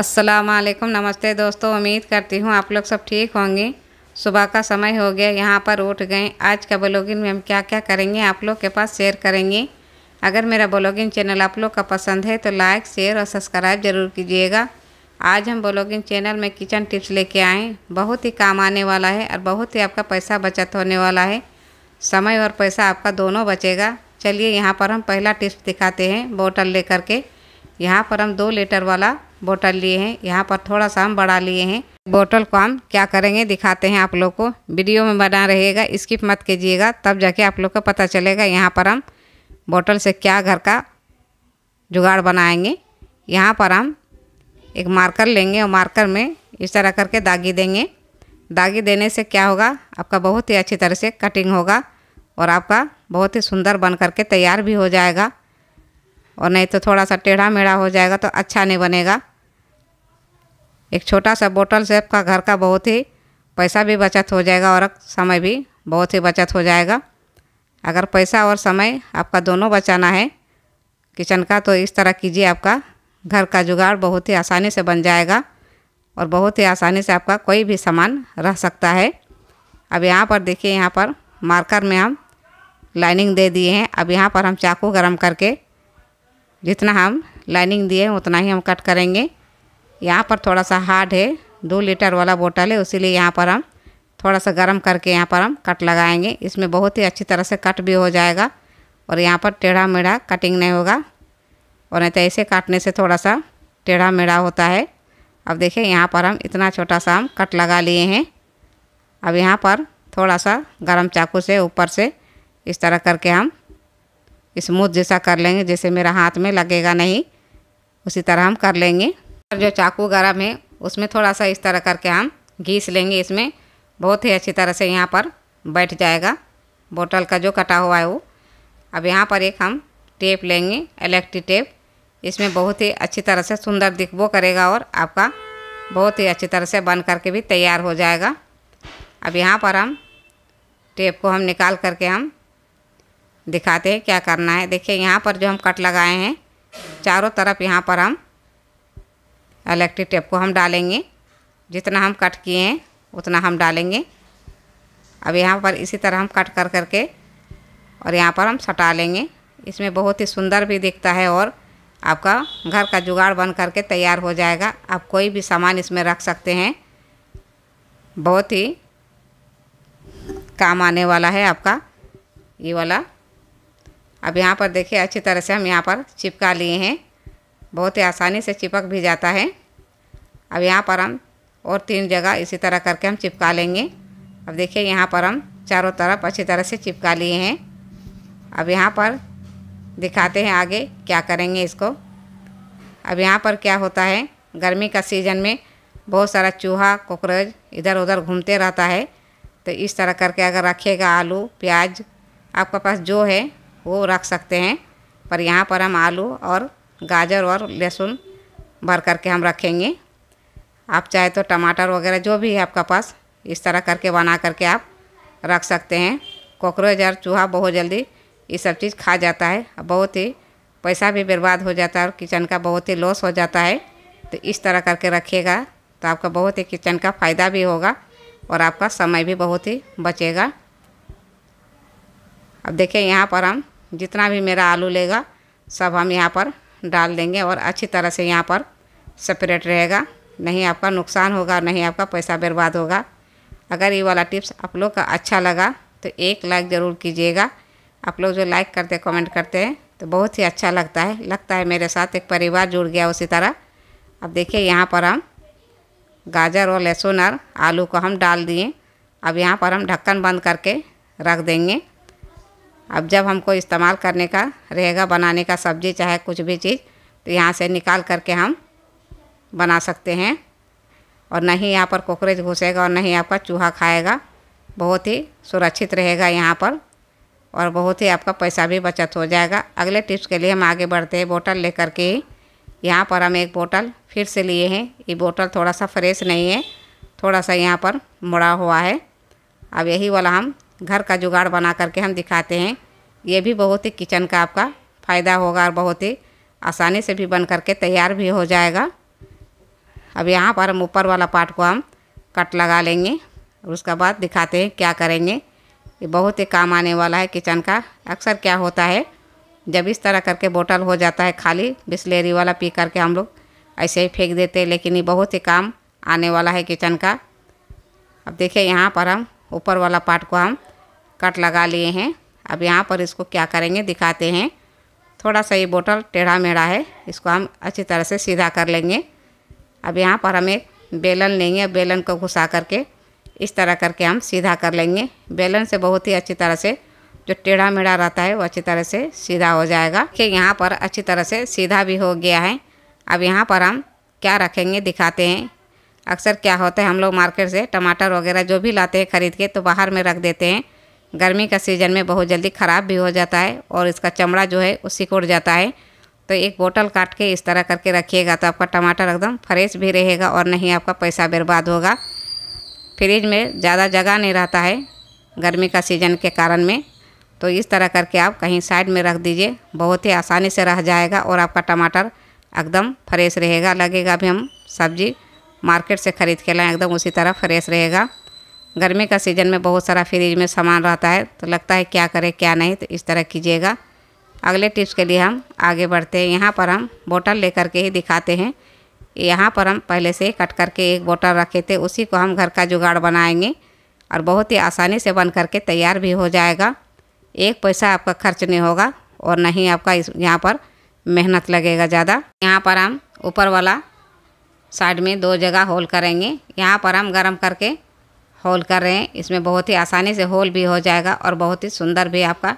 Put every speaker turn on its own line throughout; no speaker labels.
असलकम नमस्ते दोस्तों उम्मीद करती हूँ आप लोग सब ठीक होंगे सुबह का समय हो गया यहाँ पर उठ गए आज का ब्लॉगिंग में हम क्या क्या करेंगे आप लोग के पास शेयर करेंगे अगर मेरा ब्लॉगिंग चैनल आप लोग का पसंद है तो लाइक शेयर और सब्सक्राइब ज़रूर कीजिएगा आज हम ब्लॉगिंग चैनल में किचन टिप्स लेके आए बहुत ही काम आने वाला है और बहुत ही आपका पैसा बचत होने वाला है समय और पैसा आपका दोनों बचेगा चलिए यहाँ पर हम पहला टिप्स दिखाते हैं बोतल लेकर के यहाँ पर हम दो लीटर वाला बोतल लिए हैं यहाँ पर थोड़ा सा हम बढ़ा लिए हैं बोतल को हम क्या करेंगे दिखाते हैं आप लोग को वीडियो में बना रहेगा स्किप मत कीजिएगा तब जाके आप लोग को पता चलेगा यहाँ पर हम बोतल से क्या घर का जुगाड़ बनाएंगे यहाँ पर हम एक मार्कर लेंगे और मार्कर में इस तरह करके दागी देंगे दागी देने से क्या होगा आपका बहुत ही अच्छी तरह से कटिंग होगा और आपका बहुत ही सुंदर बन करके तैयार भी हो जाएगा और नहीं तो थोड़ा सा टेढ़ा मेढ़ा हो जाएगा तो अच्छा नहीं बनेगा एक छोटा सा बोटल से आपका घर का बहुत ही पैसा भी बचत हो जाएगा और समय भी बहुत ही बचत हो जाएगा अगर पैसा और समय आपका दोनों बचाना है किचन का तो इस तरह कीजिए आपका घर का जुगाड़ बहुत ही आसानी से बन जाएगा और बहुत ही आसानी से आपका कोई भी सामान रह सकता है अब यहाँ पर देखिए यहाँ पर मार्कर में हम लाइनिंग दे दिए हैं अब यहाँ पर हम चाकू गरम करके जितना हम लाइनिंग दिए हैं उतना ही हम कट करेंगे यहाँ पर थोड़ा सा हार्ड है दो लीटर वाला बोतल है उसीलिए यहाँ पर हम थोड़ा सा गर्म करके यहाँ पर हम कट लगाएंगे इसमें बहुत ही अच्छी तरह से कट भी हो जाएगा और यहाँ पर टेढ़ा मेढ़ा कटिंग नहीं होगा और नहीं तो ऐसे काटने से थोड़ा सा टेढ़ा मेढ़ा होता है अब देखिए यहाँ पर हम इतना छोटा सा हम कट लगा लिए हैं अब यहाँ पर थोड़ा सा गर्म चाकू से ऊपर से इस तरह करके हम स्मूथ जैसा कर लेंगे जैसे मेरा हाथ में लगेगा नहीं उसी तरह हम कर लेंगे जो चाकू वगैरह में उसमें थोड़ा सा इस तरह करके हम घीस लेंगे इसमें बहुत ही अच्छी तरह से यहाँ पर बैठ जाएगा बोतल का जो कटा हुआ है वो अब यहाँ पर एक हम टेप लेंगे इलेक्ट्रिक टेप इसमें बहुत ही अच्छी तरह से सुंदर दिखबो करेगा और आपका बहुत ही अच्छी तरह से बन करके भी तैयार हो जाएगा अब यहाँ पर हम टेप को हम निकाल करके हम दिखाते हैं क्या करना है देखिए यहाँ पर जो हम कट लगाए हैं चारों तरफ यहाँ पर हम इलेक्ट्रिक टेप को हम डालेंगे जितना हम कट किए हैं उतना हम डालेंगे अब यहाँ पर इसी तरह हम कट कर करके और यहाँ पर हम सटा लेंगे इसमें बहुत ही सुंदर भी दिखता है और आपका घर का जुगाड़ बन करके तैयार हो जाएगा आप कोई भी सामान इसमें रख सकते हैं बहुत ही काम आने वाला है आपका ये वाला अब यहाँ पर देखिए अच्छी तरह से हम यहाँ पर चिपका लिए हैं बहुत ही आसानी से चिपक भी जाता है अब यहाँ पर हम और तीन जगह इसी तरह करके हम चिपका लेंगे अब देखिए यहाँ पर हम चारों तरफ अच्छी तरह से चिपका लिए हैं अब यहाँ पर दिखाते हैं आगे क्या करेंगे इसको अब यहाँ पर क्या होता है गर्मी का सीज़न में बहुत सारा चूहा कॉकरोच इधर उधर घूमते रहता है तो इस तरह करके अगर रखिएगा आलू प्याज आपके पास जो है वो रख सकते हैं पर यहाँ पर हम आलू और गाजर और लहसुन भर करके हम रखेंगे आप चाहे तो टमाटर वगैरह जो भी है आपका पास इस तरह करके बना करके आप रख सकते हैं कॉकरोच और चूहा बहुत जल्दी ये सब चीज़ खा जाता है बहुत ही पैसा भी बर्बाद हो जाता है और किचन का बहुत ही लॉस हो जाता है तो इस तरह करके रखिएगा तो आपका बहुत ही किचन का फ़ायदा भी होगा और आपका समय भी बहुत ही बचेगा अब देखिए यहाँ पर हम जितना भी मेरा आलू लेगा सब हम यहाँ पर डाल देंगे और अच्छी तरह से यहाँ पर सेपरेट रहेगा नहीं आपका नुकसान होगा नहीं आपका पैसा बर्बाद होगा अगर ये वाला टिप्स आप लोग का अच्छा लगा तो एक लाइक ज़रूर कीजिएगा आप लोग जो लाइक करते कमेंट करते हैं तो बहुत ही अच्छा लगता है लगता है मेरे साथ एक परिवार जुड़ गया उसी तरह अब देखिए यहाँ पर हम गाजर और लहसुन और आलू को हम डाल दिए अब यहाँ पर हम ढक्कन बंद करके रख देंगे अब जब हमको इस्तेमाल करने का रहेगा बनाने का सब्ज़ी चाहे कुछ भी चीज़ तो यहाँ से निकाल करके हम बना सकते हैं और नहीं यहाँ पर कॉकरोच घुसेगा और नहीं आपका चूहा खाएगा बहुत ही सुरक्षित रहेगा यहाँ पर और बहुत ही आपका पैसा भी बचत हो जाएगा अगले टिप्स के लिए हम आगे बढ़ते हैं बोतल ले करके यहाँ पर हम एक बोतल फिर से लिए हैं ये बोतल थोड़ा सा फ्रेश नहीं है थोड़ा सा यहाँ पर मुड़ा हुआ है अब यही वाला हम घर का जुगाड़ बना करके हम दिखाते हैं ये भी बहुत ही किचन का आपका फ़ायदा होगा और बहुत ही आसानी से भी बन करके तैयार भी हो जाएगा अब यहाँ पर हम ऊपर वाला पार्ट को हम कट लगा लेंगे और उसका बाद दिखाते हैं क्या करेंगे ये बहुत ही काम आने वाला है किचन का अक्सर क्या होता है जब इस तरह करके बोतल हो जाता है खाली बिस्लेरी वाला पी करके हम लोग ऐसे ही फेंक देते हैं लेकिन ये बहुत ही काम आने वाला है किचन का अब देखिए यहाँ पर हम ऊपर वाला पार्ट को हम कट लगा लिए हैं अब यहाँ पर इसको क्या करेंगे दिखाते हैं थोड़ा सा ये बोतल टेढ़ा मेढ़ा है इसको हम अच्छी तरह से सीधा कर लेंगे अब यहाँ पर हम एक बेलन लेंगे बेलन को घुसा करके इस तरह करके हम सीधा कर लेंगे बेलन से बहुत ही अच्छी तरह से जो टेढ़ा मेढ़ा रहता है वो अच्छी तरह से सीधा हो जाएगा कि यहाँ पर अच्छी तरह से सीधा भी हो गया है अब यहाँ पर हम क्या रखेंगे दिखाते हैं अक्सर क्या होता है हम लोग मार्केट से टमाटर वगैरह जो भी लाते हैं ख़रीद के तो बाहर में रख देते हैं गर्मी का सीज़न में बहुत जल्दी ख़राब भी हो जाता है और इसका चमड़ा जो है वो सिकुड़ जाता है तो एक बोतल काट के इस तरह करके रखिएगा तो आपका टमाटर एकदम फ्रेश भी रहेगा और नहीं आपका पैसा बर्बाद होगा फ्रिज में ज़्यादा जगह नहीं रहता है गर्मी का सीज़न के कारण में तो इस तरह करके आप कहीं साइड में रख दीजिए बहुत ही आसानी से रह जाएगा और आपका टमाटर एकदम फ्रेश रहेगा लगेगा भी हम सब्ज़ी मार्केट से ख़रीद के लाएँ एकदम उसी तरह फ्रेश रहेगा गर्मी का सीज़न में बहुत सारा फ्रिज में सामान रहता है तो लगता है क्या करें क्या नहीं तो इस तरह कीजिएगा अगले टिप्स के लिए हम आगे बढ़ते हैं यहाँ पर हम बोटल लेकर के ही दिखाते हैं यहाँ पर हम पहले से कट करके एक बोटल रखे थे उसी को हम घर का जुगाड़ बनाएंगे और बहुत ही आसानी से बन करके तैयार भी हो जाएगा एक पैसा आपका खर्च नहीं होगा और न ही आपका इस यहाँ पर मेहनत लगेगा ज़्यादा यहाँ पर हम ऊपर वाला साइड में दो जगह होल करेंगे यहाँ पर हम गर्म करके होल कर रहे हैं इसमें बहुत ही आसानी से होल भी हो जाएगा और बहुत ही सुंदर भी आपका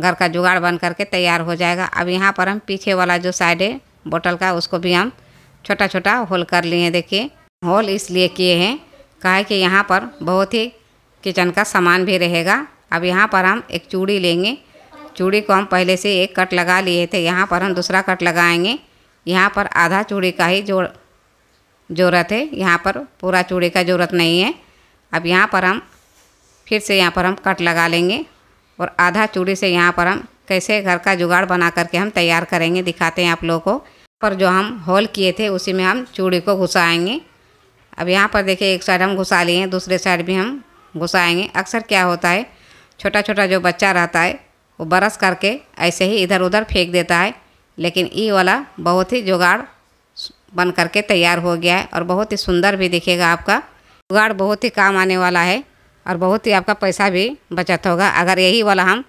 घर का जुगाड़ बन करके तैयार हो जाएगा अब यहाँ पर हम पीछे वाला जो साइड है बोतल का उसको भी हम छोटा छोटा होल कर लिए हैं देखिए होल इसलिए किए हैं कहा कि यहाँ पर बहुत ही किचन का सामान भी रहेगा अब यहाँ पर हम एक चूड़ी लेंगे चूड़ी को हम पहले से एक कट लगा लिए थे यहाँ पर हम दूसरा कट लगाएंगे यहाँ पर आधा चूड़ी का ही जोड़ ज़रूरत है यहाँ पर पूरा चूड़ी का ज़रूरत नहीं है अब यहाँ पर हम फिर से यहाँ पर हम कट लगा लेंगे और आधा चूड़ी से यहाँ पर हम कैसे घर का जुगाड़ बना करके हम तैयार करेंगे दिखाते हैं आप लोगों को पर जो हम होल किए थे उसी में हम चूड़ी को घुसाएंगे अब यहाँ पर देखिए एक साइड हम घुसा लिए हैं दूसरे साइड भी हम घुसाएंगे अक्सर क्या होता है छोटा छोटा जो बच्चा रहता है वो बरस करके ऐसे ही इधर उधर फेंक देता है लेकिन ई वाला बहुत ही जुगाड़ बन करके तैयार हो गया है और बहुत ही सुंदर भी दिखेगा आपका जुगाड़ बहुत ही काम आने वाला है और बहुत ही आपका पैसा भी बचत होगा अगर यही वाला हम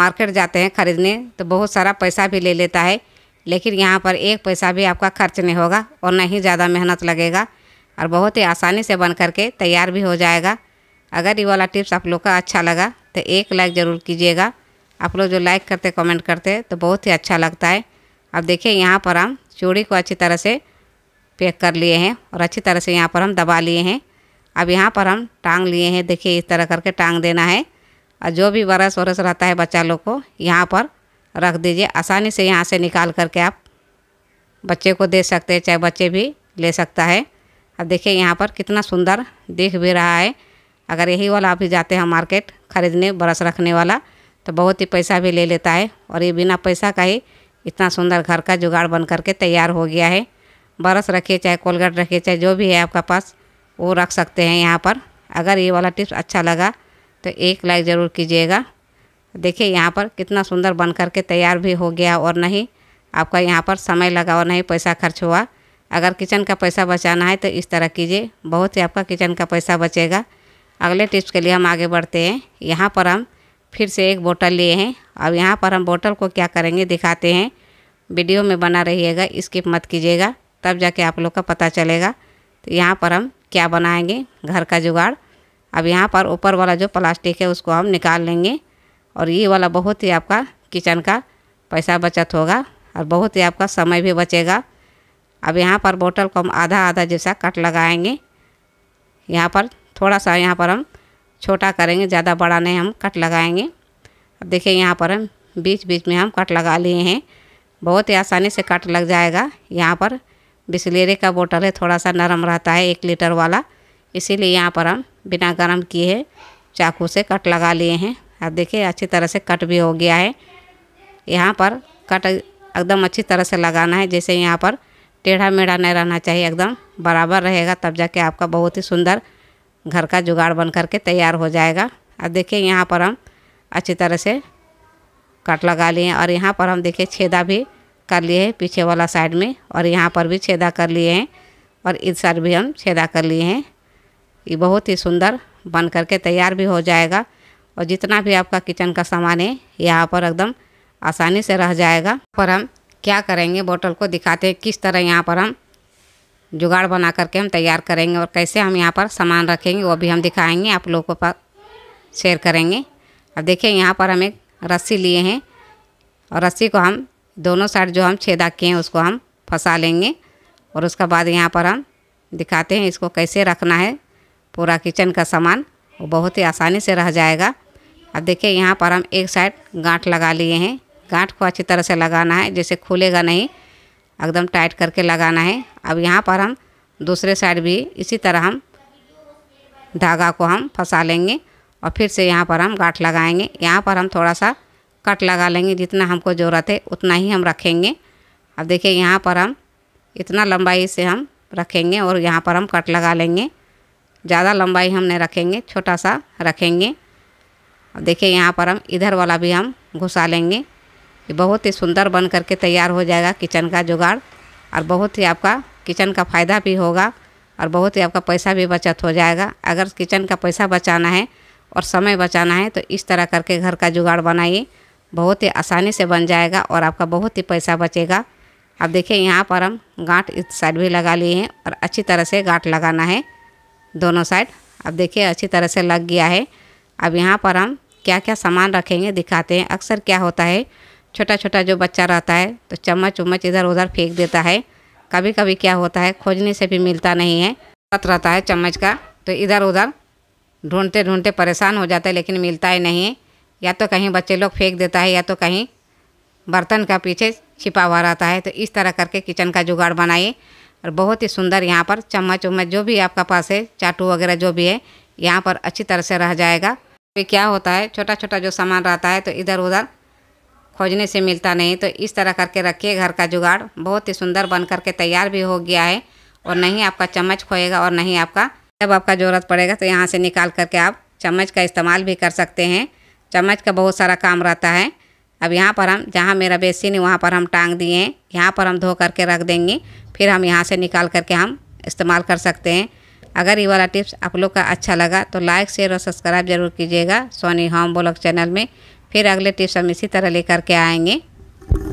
मार्केट जाते हैं ख़रीदने तो बहुत सारा पैसा भी ले लेता है लेकिन यहाँ पर एक पैसा भी आपका खर्च नहीं होगा और ना ही ज़्यादा मेहनत लगेगा और बहुत ही आसानी से बन करके तैयार भी हो जाएगा अगर ये वाला टिप्स आप लोग का अच्छा लगा तो एक लाइक ज़रूर कीजिएगा आप लोग जो लाइक करते कमेंट करते तो बहुत ही अच्छा लगता है अब देखिए यहाँ पर हम चूड़ी को अच्छी तरह से पैक कर लिए हैं और अच्छी तरह से यहाँ पर हम दबा लिए हैं अब यहाँ पर हम टांग लिए हैं देखिए इस तरह करके टांग देना है और जो भी बरस वरस रहता है बच्चा लोग को यहाँ पर रख दीजिए आसानी से यहाँ से निकाल करके आप बच्चे को दे सकते हैं चाहे बच्चे भी ले सकता है अब देखिए यहाँ पर कितना सुंदर दिख भी रहा है अगर यही वाला आप जाते हैं मार्केट ख़रीदने बरस रखने वाला तो बहुत ही पैसा भी ले लेता है और ये बिना पैसा का ही इतना सुंदर घर का जुगाड़ बन करके तैयार हो गया है बरस रखिए चाहे कोलगेट रखिए चाहे जो भी है आपका पास वो रख सकते हैं यहाँ पर अगर ये वाला टिप्स अच्छा लगा तो एक लाइक ज़रूर कीजिएगा देखिए यहाँ पर कितना सुंदर बन करके तैयार भी हो गया और नहीं आपका यहाँ पर समय लगा और नहीं पैसा खर्च हुआ अगर किचन का पैसा बचाना है तो इस तरह कीजिए बहुत ही आपका किचन का पैसा बचेगा अगले टिप्स के लिए हम आगे बढ़ते हैं यहाँ पर हम फिर से एक बोतल लिए हैं अब यहाँ पर हम बोतल को क्या करेंगे दिखाते हैं वीडियो में बना रहिएगा स्किप मत कीजिएगा तब जाके आप लोग का पता चलेगा तो यहाँ पर हम क्या बनाएंगे घर का जुगाड़ अब यहाँ पर ऊपर वाला जो प्लास्टिक है उसको हम निकाल लेंगे और ये वाला बहुत ही आपका किचन का पैसा बचत होगा और बहुत ही आपका समय भी बचेगा अब यहाँ पर बोतल को हम आधा आधा जैसा कट लगाएंगे यहाँ पर थोड़ा सा यहाँ पर हम छोटा करेंगे ज़्यादा बड़ा नहीं हम कट लगाएंगे अब देखिए यहाँ पर हम बीच बीच में हम कट लगा लिए हैं बहुत ही आसानी से कट लग जाएगा यहाँ पर बिसलेरे का बोतल है थोड़ा सा नरम रहता है एक लीटर वाला इसीलिए यहाँ पर हम बिना गर्म किए चाकू से कट लगा लिए हैं अब देखिए अच्छी तरह से कट भी हो गया है यहाँ पर कट एकदम अच्छी तरह से लगाना है जैसे यहाँ पर टेढ़ा मेढ़ा नहीं रहना चाहिए एकदम बराबर रहेगा तब जाके आपका बहुत ही सुंदर घर का जुगाड़ बन करके तैयार हो जाएगा अब देखिए यहाँ पर हम अच्छी तरह से कट लगा लिए और यहाँ पर हम देखिए छेदा भी कर लिए हैं पीछे वाला साइड में और यहाँ पर भी छेदा कर लिए हैं और इस साइड भी हम छेदा कर लिए हैं ये बहुत ही सुंदर बन करके तैयार भी हो जाएगा और जितना भी आपका किचन का सामान है यहाँ पर एकदम आसानी से रह जाएगा पर हम क्या करेंगे बोतल को दिखाते हैं किस तरह यहाँ पर हम जुगाड़ बना करके हम तैयार करेंगे और कैसे हम यहाँ पर सामान रखेंगे वो भी हम दिखाएंगे आप लोगों को शेयर करेंगे अब देखिए यहाँ पर हम एक रस्सी लिए हैं और रस्सी को हम दोनों साइड जो हम छेदा किए हैं उसको हम फंसा लेंगे और उसका बाद यहाँ पर हम दिखाते हैं इसको कैसे रखना है पूरा किचन का सामान वो बहुत ही आसानी से रह जाएगा अब देखिए यहाँ पर हम एक साइड गांठ लगा लिए हैं गांठ को अच्छी तरह से लगाना है जैसे खुलेगा नहीं एकदम टाइट करके लगाना है अब यहाँ पर हम दूसरे साइड भी इसी तरह हम धागा को हम फंसा लेंगे और फिर से यहाँ पर हम गांठ लगाएंगे यहाँ पर हम थोड़ा सा कट लगा लेंगे जितना हमको ज़रूरत है उतना ही हम रखेंगे अब देखिए यहाँ पर हम इतना लंबाई से हम रखेंगे और यहाँ पर हम कट लगा लेंगे ज़्यादा लंबाई हमने रखेंगे छोटा सा रखेंगे अब देखिए यहाँ पर हम इधर वाला भी हम घुसा लेंगे ये बहुत ही सुंदर बन करके तैयार हो जाएगा किचन का जुगाड़ और बहुत ही आपका किचन का फ़ायदा भी होगा और बहुत ही आपका पैसा भी बचत हो जाएगा अगर किचन का पैसा बचाना है और समय बचाना है तो इस तरह करके घर का जुगाड़ बनाइए बहुत ही आसानी से बन जाएगा और आपका बहुत ही पैसा बचेगा अब देखिए यहाँ पर हम गांठ इस साइड भी लगा लिए हैं और अच्छी तरह से गांठ लगाना है दोनों साइड अब देखिए अच्छी तरह से लग गया है अब यहाँ पर हम क्या क्या सामान रखेंगे दिखाते हैं अक्सर क्या होता है छोटा छोटा जो बच्चा रहता है तो चम्मच उम्मच इधर उधर फेंक देता है कभी कभी क्या होता है खोजने से भी मिलता नहीं है पत रहता है चम्मच का तो इधर उधर ढूंढते ढूंढते परेशान हो जाता है लेकिन मिलता ही नहीं है या तो कहीं बच्चे लोग फेंक देता है या तो कहीं बर्तन का पीछे छिपा हुआ रहता है तो इस तरह करके किचन का जुगाड़ बनाइए और बहुत ही सुंदर यहाँ पर चम्मच उम्मच जो भी आपका पास है चाटू वगैरह जो भी है यहाँ पर अच्छी तरह से रह जाएगा फिर क्या होता है छोटा छोटा जो सामान रहता है तो इधर उधर खोजने से मिलता नहीं तो इस तरह करके रखिए घर का जुगाड़ बहुत ही सुंदर बन करके तैयार भी हो गया है और नहीं आपका चम्मच खोएगा और नहीं आपका जब आपका ज़रूरत पड़ेगा तो यहाँ से निकाल करके आप चम्मच का इस्तेमाल भी कर सकते हैं चम्मच का बहुत सारा काम रहता है अब यहाँ पर हम जहाँ मेरा बेसिन है वहाँ पर हम टांग दिए हैं यहाँ पर हम धो करके रख देंगे फिर हम यहाँ से निकाल करके हम इस्तेमाल कर सकते हैं अगर ये वाला टिप्स आप लोग का अच्छा लगा तो लाइक शेयर और सब्सक्राइब जरूर कीजिएगा सोनी होम ब्लॉग चैनल में फिर अगले टिप्स हम इसी तरह लेकर के आएंगे